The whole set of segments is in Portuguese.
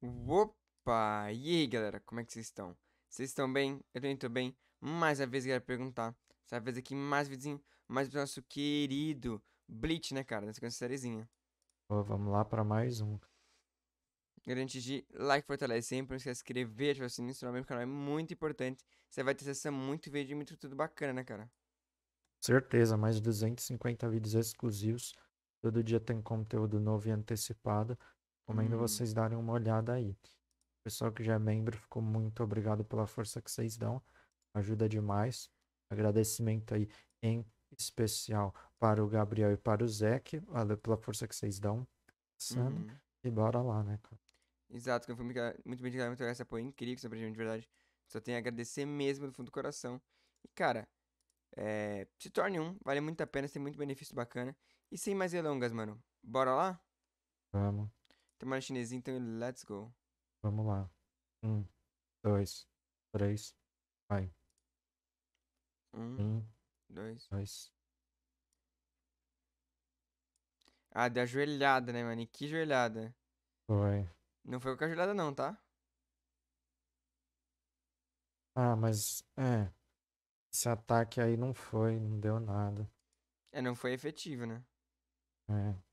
Opa! E aí, galera, como é que vocês estão? Vocês estão bem? Eu também tô bem. Mais uma vez, quero perguntar. Essa vez aqui, mais vizinho, mais o nosso querido Bleach, né, cara? Nessa sériezinha. vamos lá pra mais um. Garante de like, fortalece sempre, não esquece de inscrever, ativar o sininho, se no canal é muito importante. Você vai ter acesso a muito vídeo e muito tudo bacana, né, cara? Certeza, mais de 250 vídeos exclusivos. Todo dia tem conteúdo novo e antecipado. Recomendo hum. vocês darem uma olhada aí. pessoal que já é membro, ficou muito obrigado pela força que vocês dão. Ajuda demais. Agradecimento aí em especial para o Gabriel e para o Zeke. Valeu pela força que vocês dão. Uhum. E bora lá, né, cara? Exato, que foi muito, muito bem muito esse apoio é incrível, sobre a gente, de verdade. Só tenho a agradecer mesmo do fundo do coração. E, cara, é, se torne um, vale muito a pena, tem muito benefício bacana. E sem mais delongas, mano, bora lá? Vamos. Tem mais chinês, então let's go. Vamos lá. Um, dois, três, vai. Um, um dois. dois. Ah, deu a joelhada, né, mano? E que joelhada. Foi. Não foi com a joelhada, não, tá? Ah, mas é. Esse ataque aí não foi, não deu nada. É, não foi efetivo, né? É.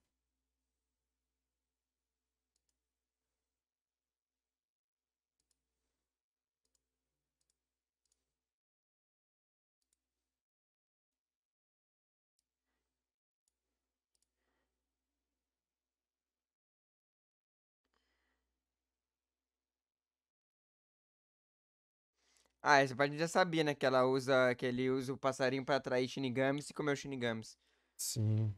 Ah, essa parte a gente já sabia, né? Que ela usa, que ele usa o passarinho pra atrair Shinigamis e comer os Shinigamis. Sim.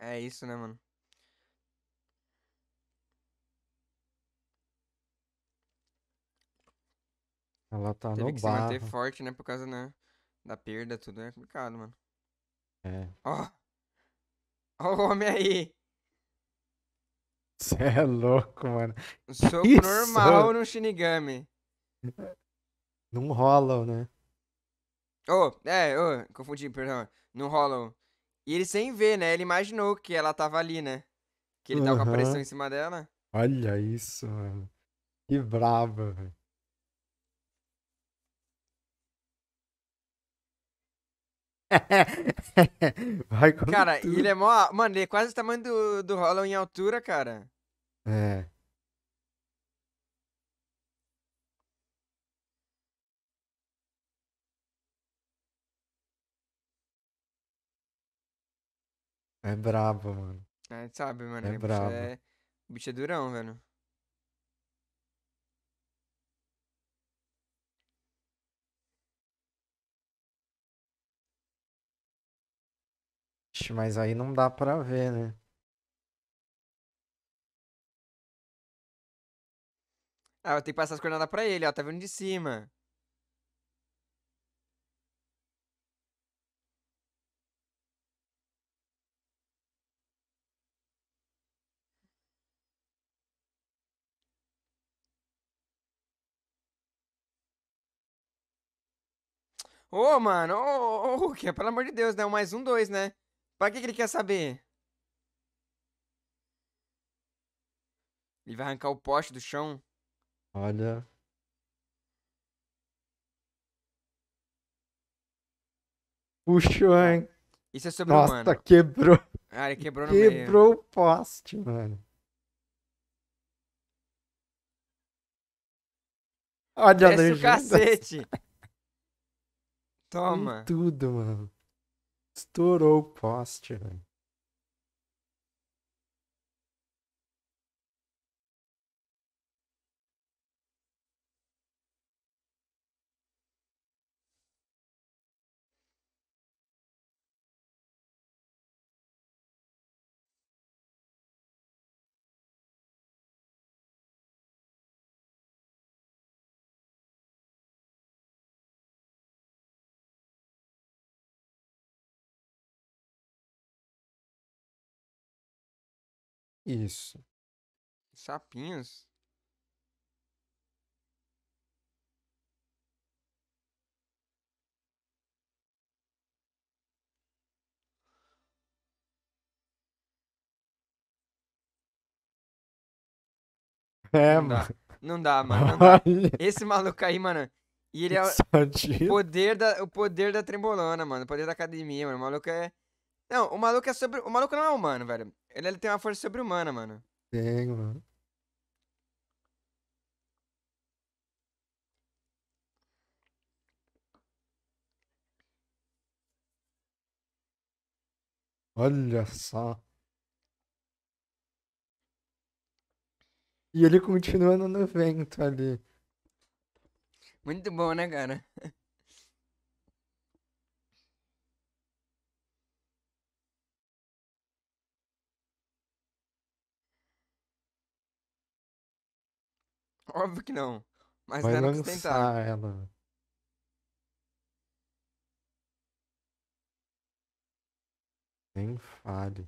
É isso, né, mano? Ela tá Teve no que barro. se manter forte, né? Por causa né, da perda, tudo é complicado, mano. É. Ó! Ó o homem aí! Você é louco, mano. Sou normal no Shinigami. Não rolam né? Ô, oh, é, ô, oh, confundi, perdão. Não rolam. E ele sem ver, né? Ele imaginou que ela tava ali, né? Que ele tava com a pressão em cima dela. Olha isso, mano. Que brava, velho. Vai com cara, tudo. ele é mó. Mano, ele é quase o tamanho do, do Hollow em altura, cara. É. É brabo, mano. É, sabe, mano. É o bicho brabo. É... O bicho é durão, velho. Mas aí não dá pra ver, né? Ah, eu tenho que passar as coordenadas pra ele, ó. Tá vendo de cima. Ô, oh, mano, ô, oh, ô, oh, Rukia, é, pelo amor de Deus, né? Um mais um, dois, né? Pra que, que ele quer saber? Ele vai arrancar o poste do chão. Olha. Puxou, hein? Isso é sobre Nossa, humano. Nossa, quebrou. Ah, ele quebrou no quebrou meio. Quebrou o poste, mano. Olha Desce a legenda. o cacete. Toma! tudo, mano. Estourou o poste, velho. Isso. Sapinhos? É, mano. Não dá, mano. Não dá. Esse maluco aí, mano. E ele é o poder, da, o poder da trembolona, mano. O poder da academia, mano. O maluco é. Não, o maluco é sobre. O maluco não é humano, velho. Ele, ele tem uma força sobre-humana, mano. Tem, mano. Olha só. E ele continua no vento ali. Muito bom, né, cara? Óbvio que não. Mas Vai não era lançar ela. Nem fale.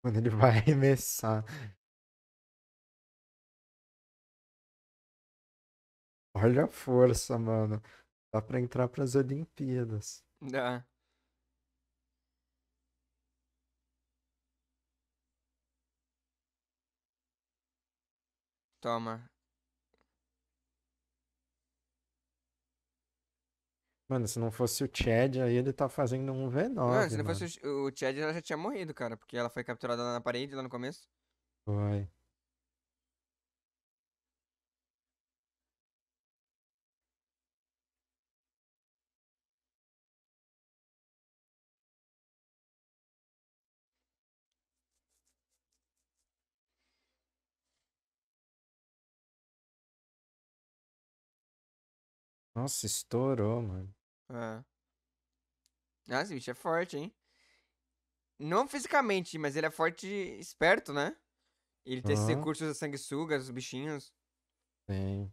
quando ele vai arremessar. Olha a força, mano. Dá pra entrar pras Olimpíadas. Dá. Toma. Mano, se não fosse o Chad, aí ele tá fazendo um V9. Mano, se não mano. fosse o, o Chad, ela já tinha morrido, cara. Porque ela foi capturada lá na parede, lá no começo. Foi. Nossa, estourou, mano. É. Nossa, o bicho é forte, hein? Não fisicamente, mas ele é forte esperto, né? Ele tem esses recursos das sanguessugas, os bichinhos. Tem.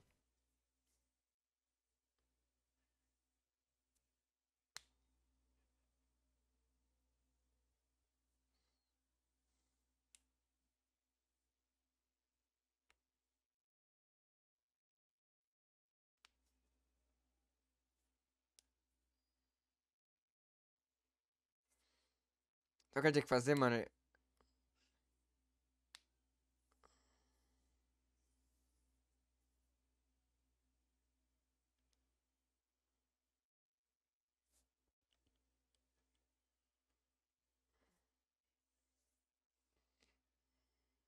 Só o que eu tinha que fazer, mano?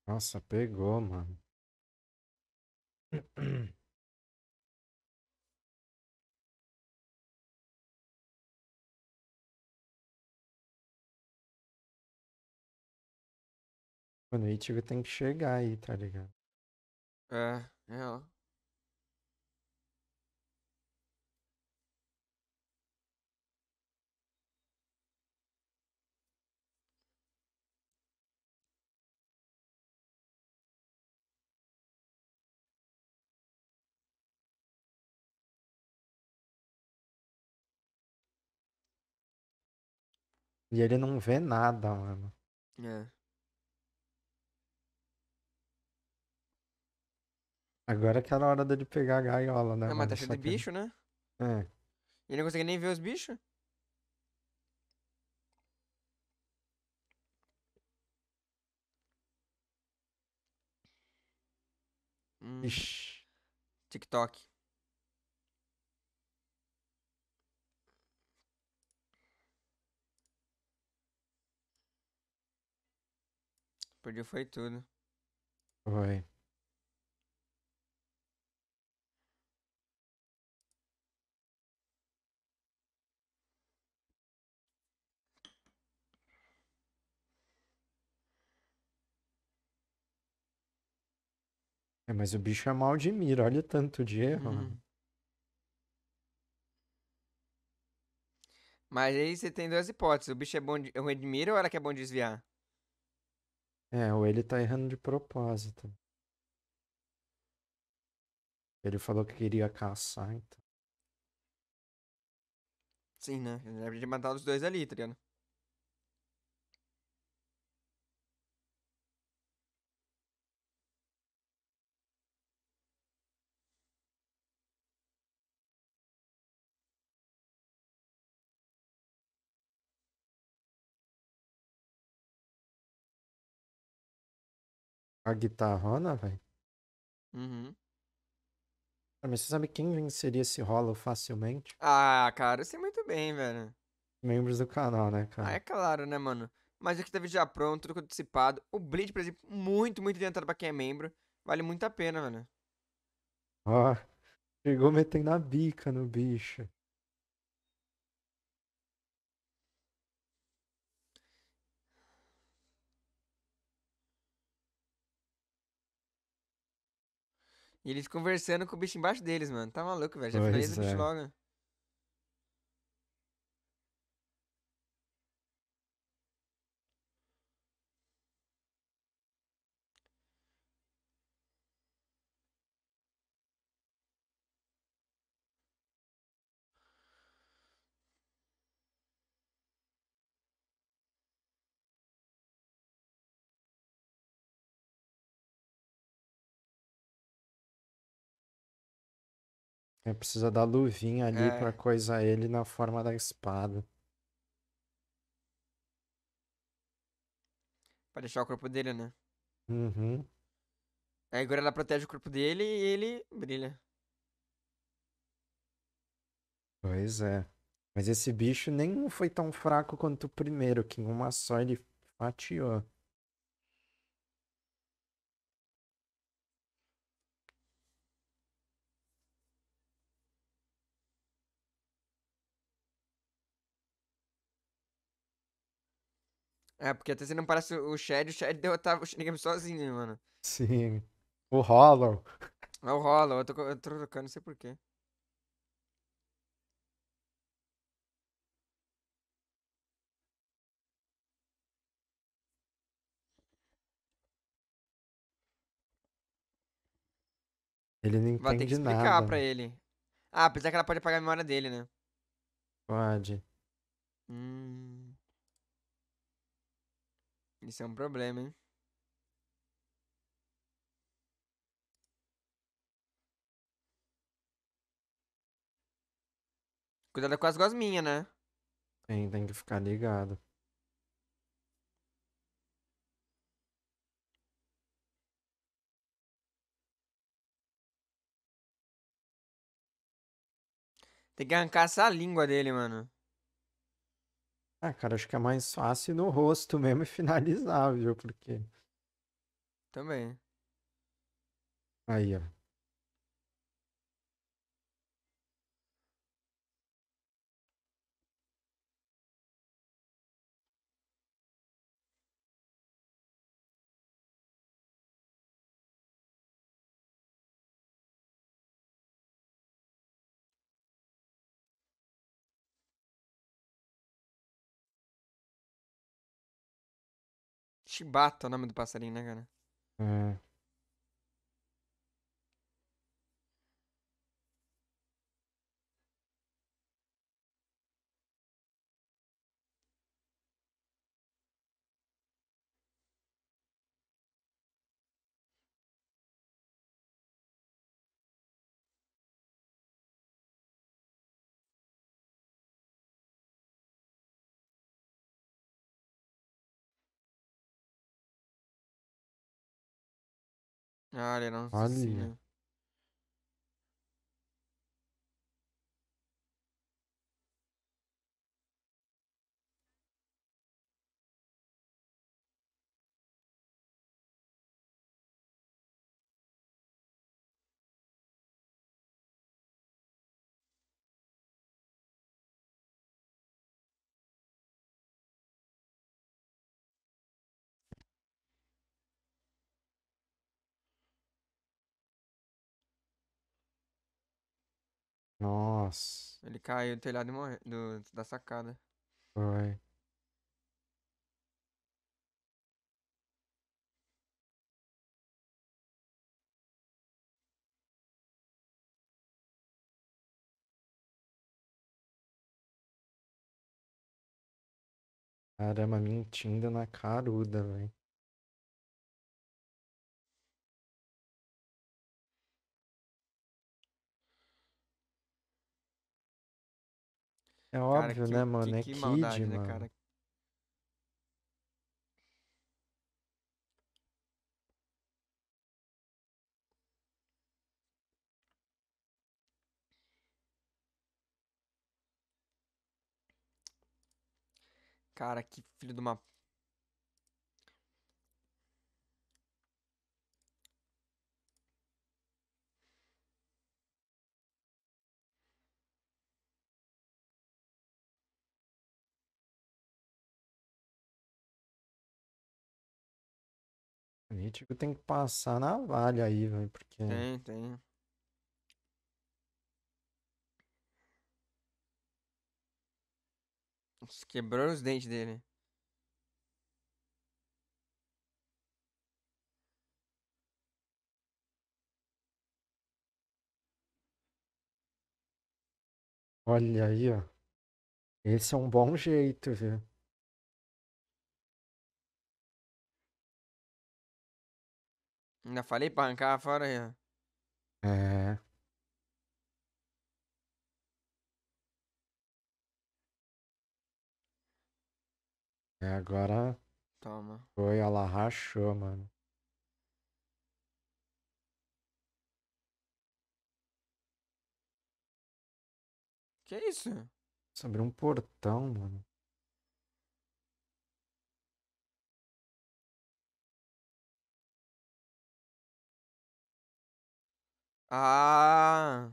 Nossa, pegou, mano. Mano, o Ichigo tem que chegar aí, tá ligado? É, é, ó. E ele não vê nada, mano. É. Agora que era tá a hora dele pegar a gaiola, né? Não, mas tá cheio de bicho, né? É. E ele não consegue nem ver os bichos? Hum. Ixi. TikTok. Perdi foi tudo. Foi. É, mas o bicho é mal de mira, olha tanto de erro. Né? Uhum. Mas aí você tem duas hipóteses. O bicho é bom de... É ruim de mira ou ela que é bom desviar? É, ou ele tá errando de propósito. Ele falou que queria caçar, então. Sim, né? Ele deve ter matado os dois ali, tá ligado? a guitarrona, velho. Uhum. Ah, mas você sabe quem venceria esse rolo facilmente? Ah, cara, eu sei muito bem, velho. Membros do canal, né, cara? Ah, é claro, né, mano? Mas aqui tá teve já pronto, tudo antecipado. O Bleed, por exemplo, muito, muito adiantado pra quem é membro. Vale muito a pena, velho. Ó, chegou metendo a bica no bicho. E eles conversando com o bicho embaixo deles, mano. Tá maluco, velho. Já pois isso é. bicho logo. Ele precisa da luvinha ali é. pra coisar ele na forma da espada. Pra deixar o corpo dele, né? Uhum. Aí agora ela protege o corpo dele e ele brilha. Pois é. Mas esse bicho nem foi tão fraco quanto o primeiro, que em uma só ele fatiou. É, porque até se não parece o Shed, o Shed derrotava o Shinigami sozinho, mano. Sim. O Hollow. É o Hollow, eu tô, eu tô trocando, não sei porquê. Ele não entende Vai ter que explicar nada. pra ele. Ah, apesar que ela pode apagar a memória dele, né? Pode. Hum... Isso é um problema, hein? Cuidado com as gosminhas, né? Tem, tem que ficar ligado. Tem que arrancar essa língua dele, mano. Ah, cara, acho que é mais fácil no rosto mesmo e finalizar, viu? Porque. Também. Aí, ó. Chibata é o nome do passarinho, né, cara? É. Ah, ele era u Ali. assassino. Nossa. Ele caiu do telhado e morreu. Do, da sacada. Foi. Caramba, mentindo na caruda, velho. É óbvio, cara, que, né, mano? Que, é que Kid, né, mano. cara? Cara, que filho de uma Eu tipo, tem que passar na valha aí, velho, porque... Tem, tem. Nossa, quebrou os dentes dele. Olha aí, ó. Esse é um bom jeito, viu? Ainda falei pra arrancar fora aí, É. É, agora. Toma. Foi, ela rachou, mano. Que isso? Sobre um portão, mano. Ah.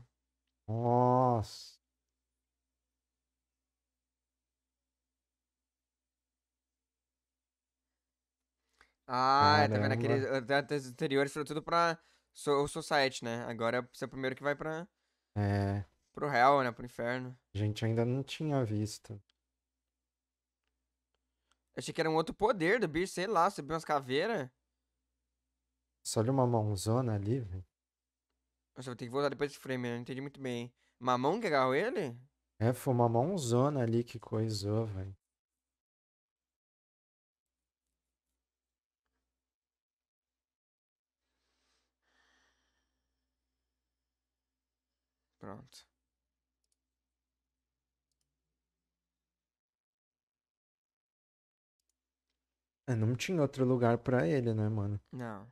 Nossa. Ah, tá vendo? Aqueles datas ah, tá, tá, anteriores foram tudo pra so Society, né? Agora você é o primeiro que vai pra. É. Pro real, né? Pro inferno. A gente ainda não tinha visto. achei que era um outro poder do bicho, sei lá, subiu umas caveiras. Só olha uma mãozona ali, velho. Nossa, eu ter que voltar depois desse frame, eu não entendi muito bem. Mamão que agarrou ele? É, foi uma mãozona ali que coisou, velho. Pronto. É, não tinha outro lugar pra ele, né, mano? Não.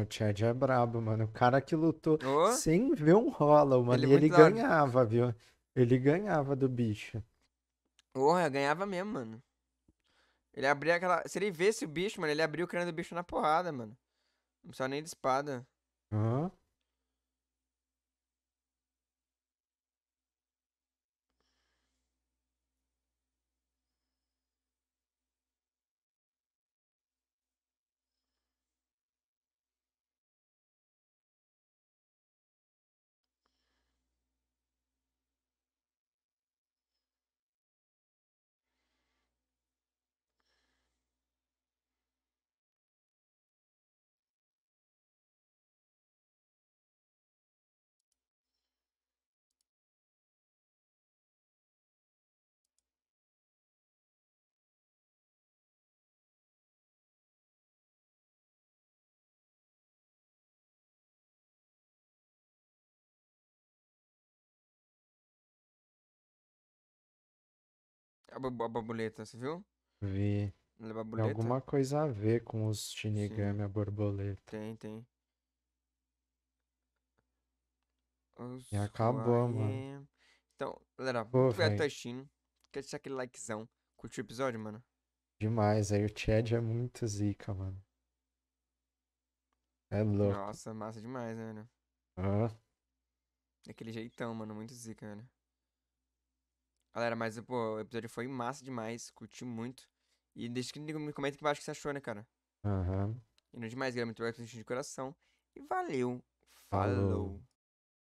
O Chad é brabo, mano. O cara que lutou oh. sem ver um rola, mano. Ele é e ele ganhava, viu? Ele ganhava do bicho. Porra, oh, ganhava mesmo, mano. Ele abria aquela. Se ele vesse o bicho, mano, ele abria o crânio do bicho na porrada, mano. Não precisava nem de espada. Aham. Uhum. A, a borboleta, você viu? Vi. É tem alguma coisa a ver com os Shinigami, a borboleta. Tem, tem. Os E acabou, mano. Então, galera, foi a obrigado Quer deixar aquele likezão. Curtiu o episódio, mano? Demais, aí o Chad é muito zica, mano. É louco. Nossa, massa demais, né, mano? Hã? Daquele jeitão, mano. Muito zica, velho. Galera, mas pô, o episódio foi massa demais, curti muito. E deixa que me comenta aqui embaixo o que você achou, né, cara? Aham. Uhum. E não demais, galera, muito obrigado de coração. E valeu. Falou. Falou.